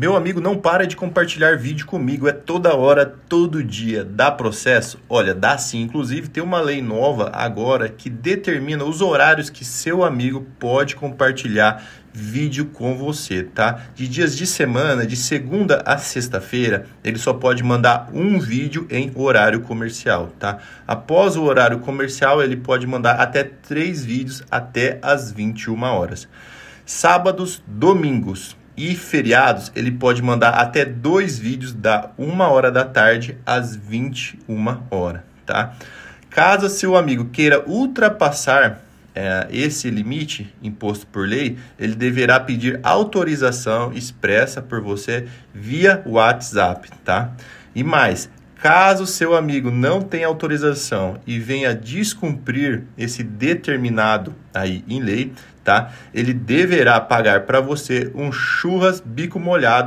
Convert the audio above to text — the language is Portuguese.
Meu amigo não para de compartilhar vídeo comigo, é toda hora, todo dia. Dá processo? Olha, dá sim. Inclusive, tem uma lei nova agora que determina os horários que seu amigo pode compartilhar vídeo com você, tá? De dias de semana, de segunda a sexta-feira, ele só pode mandar um vídeo em horário comercial, tá? Após o horário comercial, ele pode mandar até três vídeos até as 21 horas. Sábados, domingos e feriados, ele pode mandar até dois vídeos da 1 hora da tarde às 21 horas, tá? Caso seu amigo queira ultrapassar é, esse limite imposto por lei, ele deverá pedir autorização expressa por você via WhatsApp, tá? E mais, Caso seu amigo não tenha autorização e venha descumprir esse determinado aí em lei, tá? Ele deverá pagar para você um churras bico molhado